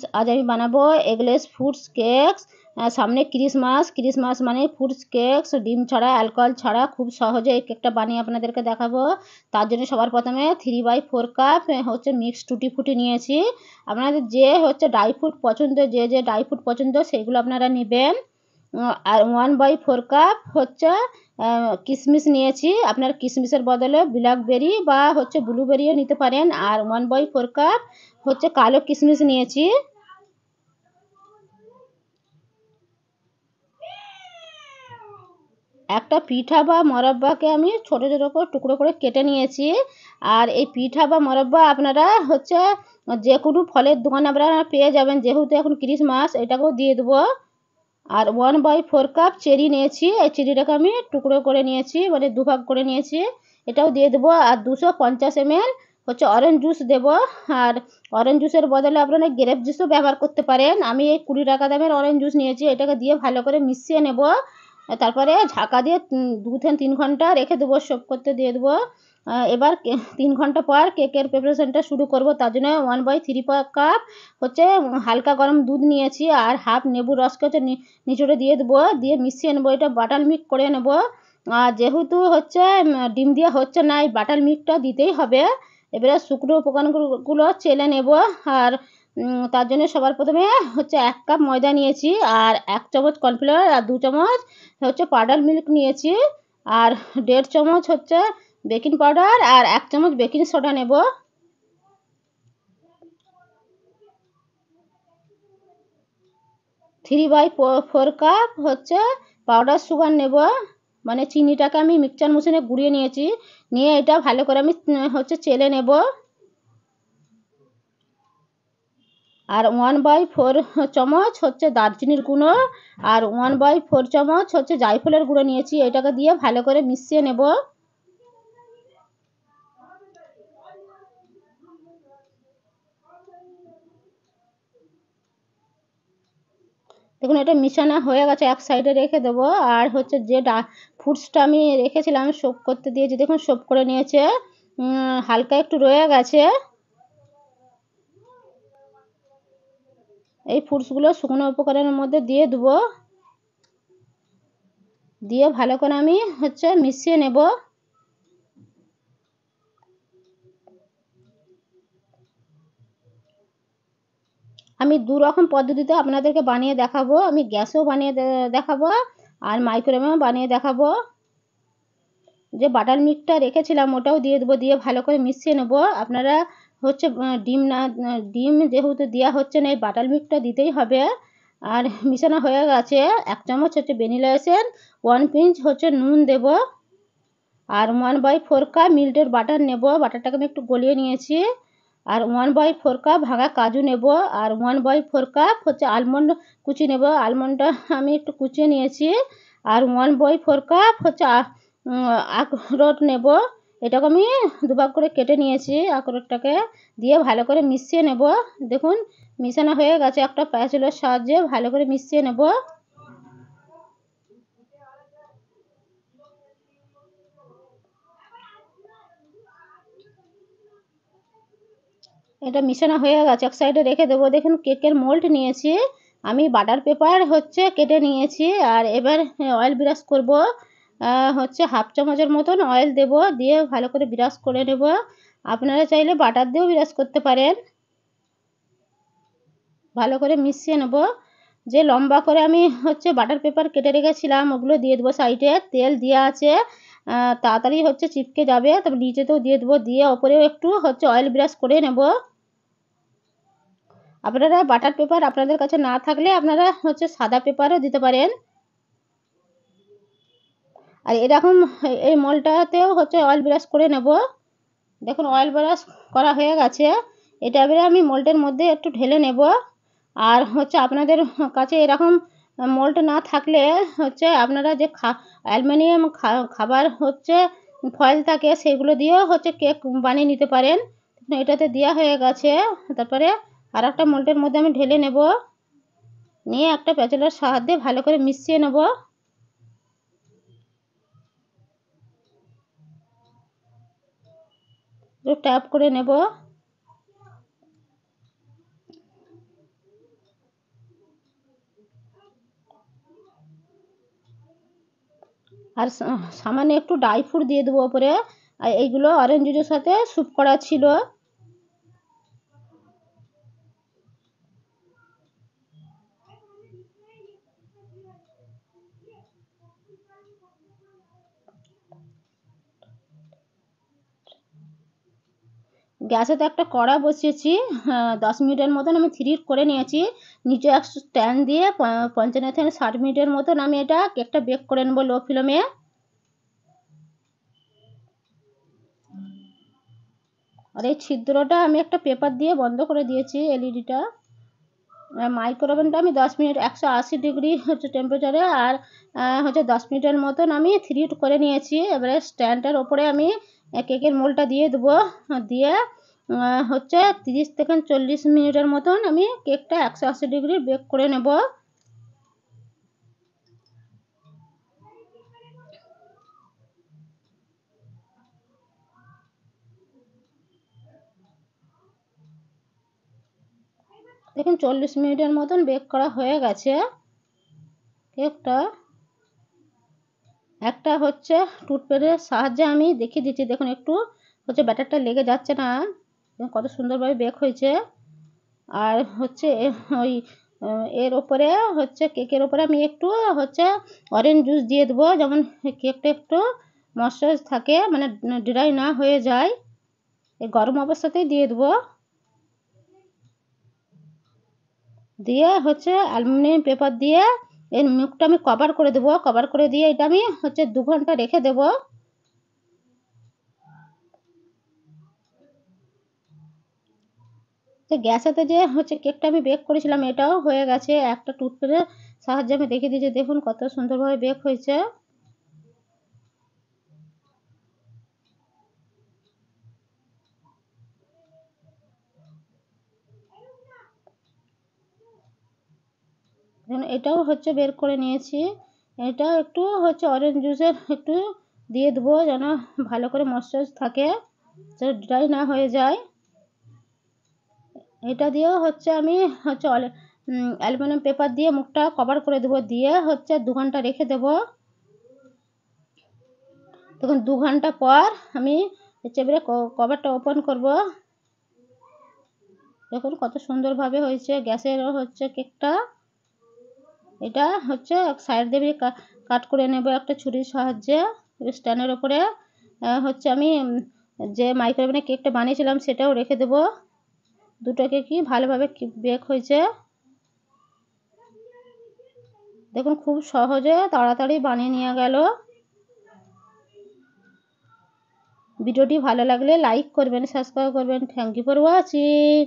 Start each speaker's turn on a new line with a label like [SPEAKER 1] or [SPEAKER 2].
[SPEAKER 1] friends আজ আমি বানাবো এগলেস ফুডস কেকস সামনে ক্রিসমাস ক্রিসমাস মানে ফুডস কেকস ডিম ছাড়া অ্যালকোহল ছাড়া খুব সহজে এই কেকটা বানিয়ে আপনাদেরকে দেখাবো তার জন্য সবার প্রথমে থ্রি বাই ফোর কাপ হচ্ছে মিক্স টুটি ফুটি নিয়েছি আপনাদের যে হচ্ছে ড্রাই ফ্রুট পছন্দ যে যে ড্রাই ফ্রুট পছন্দ সেইগুলো আপনারা নেবেন আর ওয়ান বাই ফোর কাপ হচ্ছে কিশমিশ নিয়েছি আপনার কিশমিশের বদলে ব্ল্যাকবেরি বা হচ্ছে ব্লুবেরিও নিতে পারেন আর ওয়ান বাই ফোর কাপ হচ্ছে কালো কিশমিশ নিয়েছি একটা পিঠা বা মরব্বাকে আমি ছোটো ছোটো করে টুকরো করে কেটে নিয়েছি আর এই পিঠা বা মরব্বা আপনারা হচ্ছে যে কোনো ফলের দোকানে আপনারা পেয়ে যাবেন যেহেতু এখন ক্রিসমাস এটাকেও দিয়ে দেবো আর one by four cup cherry নিয়েছি এই চেরিটাকে আমি টুকরো করে নিয়েছি মানে দুভাগ করে নিয়েছি এটাও দিয়ে দেবো আর দুশো পঞ্চাশ এমএল হচ্ছে অরেঞ্জ জুস দেব আর অরেঞ্জ জুসের বদলে আপনারা গ্রেপ জুসও ব্যবহার করতে পারেন আমি এই কুড়ি টাকা দামের অরেঞ্জ জুস নিয়েছি এটাকে দিয়ে ভালো করে মিশিয়ে নেব তারপরে ঢাকা দিয়ে দু থেকে তিন ঘন্টা রেখে দেবো সব করতে দিয়ে দেবো এবার তিন ঘন্টা পর কেকের প্রিপারেশনটা শুরু করব তার জন্য ওয়ান বাই থ্রি কাপ হচ্ছে হালকা গরম দুধ নিয়েছি আর হাফ নেবুর রসকে হচ্ছে নিচড়ে দিয়ে দেবো দিয়ে মিশিয়ে নেবো এটা বাটার মিক্স করে নেব আর যেহেতু হচ্ছে ডিম দিয়ে হচ্ছে না এই বাটার মিক্সটা দিতেই হবে এবারে শুকনো উপকরণগুলো চেলে নেব আর তার জন্য সবার প্রথমে হচ্ছে এক কাপ ময়দা নিয়েছি আর এক চামচ কর্নফ্লাওয়ার আর দু চামচ হচ্ছে পাউডার মিল্ক নিয়েছি আর দেড় চামচ হচ্ছে বেকিং পাউডার আর এক চামচ বেকিং সোডা নেব থ্রি বাই ফোর কাপ হচ্ছে পাউডার সুগার নেব মানে চিনিটাকে আমি মিক্সচার মেশিনে গুঁড়িয়ে নিয়েছি নিয়ে এটা ভালো করে আমি হচ্ছে চেলে নেব আর ওয়ান বাই ফোর চামচ হচ্ছে দারচিনির গুঁড়ো আর ওয়ান বাই ফোর চামচ হচ্ছে জায়ফলের গুঁড়ো নিয়েছি এটাকে দিয়ে ভালো করে মিশিয়ে নেব দেখুন এটা মিশানো হয়ে গেছে এক সাইডে রেখে দেবো আর হচ্ছে যে ডা ফুডসটা আমি রেখেছিলাম সোপ করতে দিয়েছি দেখুন সোপ করে নিয়েছে হালকা একটু রয়ে গেছে এই ফুডসগুলো শুকনো উপকরণের মধ্যে দিয়ে দেবো দিয়ে ভালো করে আমি হচ্ছে মিশিয়ে নেবো আমি দু রকম পদ্ধতিতে আপনাদেরকে বানিয়ে দেখাবো আমি গ্যাসেও বানিয়ে দেখাবো আর মাইক্রোওয়েভেও বানিয়ে দেখাবো যে বাটার মিল্কটা রেখেছিলাম ওটাও দিয়ে দেবো দিয়ে ভালো করে মিশিয়ে নেবো আপনারা হচ্ছে ডিম না ডিম যেহেতু দেওয়া হচ্ছে না এই বাটার মিল্কটা দিতেই হবে আর মিশানো হয়ে গেছে এক চামচ হচ্ছে ভ্যানিলা এসেন ওয়ান পিঞ্চ হচ্ছে নুন দেব আর ওয়ান বাই ফোর কাপ মিল্টের বাটার নেব বাটারটাকে আমি একটু গলিয়ে নিয়েছি আর ওয়ান বাই ফোর কাপ ভাঙা কাজু নেব আর ওয়ান বাই ফোর কাপ হচ্ছে আলমন্ড কুচি নেব আলমন্ডটা আমি একটু কুচিয়ে নিয়েছি আর ওয়ান বাই ফোর কাপ হচ্ছে আখরোট নেব এটাকে আমি দুভাগ করে কেটে নিয়েছি আখরোটটাকে দিয়ে ভালো করে মিশিয়ে নেব দেখুন মিশানো হয়ে গেছে একটা প্যাচুলোর সাহায্যে ভালো করে মিশিয়ে নেব এটা মিশানো হয়ে গেছে এক সাইডে রেখে দেবো দেখুন কেকের মোল্ড নিয়েছি আমি বাটার পেপার হচ্ছে কেটে নিয়েছি আর এবার অয়েল ব্রাশ করব হচ্ছে হাফ চামচের মতন অয়েল দেব দিয়ে ভালো করে ব্রাশ করে নেব আপনারা চাইলে বাটার দিয়েও ব্রাশ করতে পারেন ভালো করে মিশিয়ে নেব যে লম্বা করে আমি হচ্ছে বাটার পেপার কেটে রেখেছিলাম ওগুলো দিয়ে দেবো সাইডে তেল দেওয়া আছে তাড়াতাড়ি হচ্ছে চিপকে যাবে তারপর নিচেতেও দিয়ে দেবো দিয়ে ওপরেও একটু হচ্ছে অয়েল ব্রাশ করে নেব আপনারা বাটার পেপার আপনাদের কাছে না থাকলে আপনারা হচ্ছে সাদা পেপারও দিতে পারেন আর এরকম এই মলটাতেও হচ্ছে অয়েল ব্রাশ করে নেব দেখুন অয়েল ব্রাশ করা হয়ে গেছে এটা এবারে আমি মল্টের মধ্যে একটু ঢেলে নেব আর হচ্ছে আপনাদের কাছে এরকম মল্ট না থাকলে হচ্ছে আপনারা যে খা অ্যালমিনিয়াম খাবার হচ্ছে ফয়েল থাকে সেগুলো দিয়েও হচ্ছে কেক বানিয়ে নিতে পারেন এটাতে দেওয়া হয়ে গেছে তারপরে আর একটা মোল্টের মধ্যে আমি ঢেলে নেব নিয়ে একটা প্যাচলার সাহায্যে ভালো করে মিশিয়ে নেব ট্যাপ করে নেব আর সামান্য একটু ড্রাই ফ্রুট দিয়ে দেবো ওপরে আর এইগুলো অরেঞ্জ জুসের সাথে স্যুপ করা ছিল গ্যাসে তো একটা কড়া বসিয়েছি হ্যাঁ, দশ মিনিটের মতন আমি থ্রিট করে নিয়েছি নিচে এক স্ট্যান্ড দিয়ে পঞ্চান্ন থেকে ষাট মিনিটের মতন আমি এটা কেকটা বেক করে নেবো লো ফ্লেমে আর এই ছিদ্রটা আমি একটা পেপার দিয়ে বন্ধ করে দিয়েছি এলইডিটা মাইক্রোওভেনটা আমি দশ মিনিট একশো আশি ডিগ্রি হচ্ছে টেম্পারেচারে আর হচ্ছে দশ মিনিটের মতন আমি থ্রিট করে নিয়েছি এবারে স্ট্যান্ডটার ওপরে আমি কেকের মোলটা দিয়ে দেবো দিয়ে হচ্ছে তিরিশ থেকে চল্লিশ মিনিটের মতন আমি কেকটা একশো আশি ডিগ্রি বেক করে নেব দেখুন চল্লিশ মিনিটের মতন বেক করা হয়ে গেছে কেকটা একটা হচ্ছে টুথপেডের সাহায্যে আমি দেখিয়ে দিচ্ছি দেখুন একটু হচ্ছে ব্যাটারটা লেগে যাচ্ছে না কত সুন্দরভাবে বেক হয়েছে আর হচ্ছে ওই এর ওপরে হচ্ছে কেকের ওপরে আমি একটু হচ্ছে অরেঞ্জ জুস দিয়ে দেবো যেমন কেকটা একটু ময়শ্চারাইজ থাকে মানে ড্রাই না হয়ে যায় এই গরম অবস্থাতেই দিয়ে দেবো দিয়ে হচ্ছে অ্যালুমিনিয়াম পেপার দিয়ে এর মুখটা আমি কভার করে দেবো কভার করে দিয়ে এটা আমি হচ্ছে দু ঘন্টা রেখে দেবো তো গ্যাসেতে যে হচ্ছে কেকটা আমি বেক করেছিলাম এটাও হয়ে গেছে একটা টুথপেনের সাহায্যে আমি দেখে দিয়েছি দেখুন কত সুন্দরভাবে বেক হয়েছে এখন এটাও হচ্ছে বের করে নিয়েছি এটা একটু হচ্ছে অরেঞ্জ জুসের একটু দিয়ে দেবো যেন ভালো করে মশ্চার থাকে ড্রাই না হয়ে যায় এটা দিয়েও হচ্ছে আমি হচ্ছে অ্যালুমিনিয়াম পেপার দিয়ে মুখটা কভার করে দেবো দিয়ে হচ্ছে দু ঘন্টা রেখে দেবো তখন দু ঘন্টা পর আমি চেপড়ে কভারটা ওপেন করব দেখুন কত সুন্দরভাবে হয়েছে গ্যাসেরও হচ্ছে কেকটা এটা হচ্ছে সাইড দিয়ে কাট করে নেব একটা ছুরির সাহায্যে স্ট্যান্ডের ওপরে হচ্ছে আমি যে মাইক্রোওভেনে কেকটা বানিয়েছিলাম সেটাও রেখে দেব দুটোকে কি ভালোভাবে বেক হয়েছে দেখুন খুব সহজে তাড়াতাড়ি বানিয়ে নিয়ে গেল ভিডিওটি ভালো লাগলে লাইক করবেন সাবস্ক্রাইব করবেন থ্যাংক ইউ ফর ওয়াচিং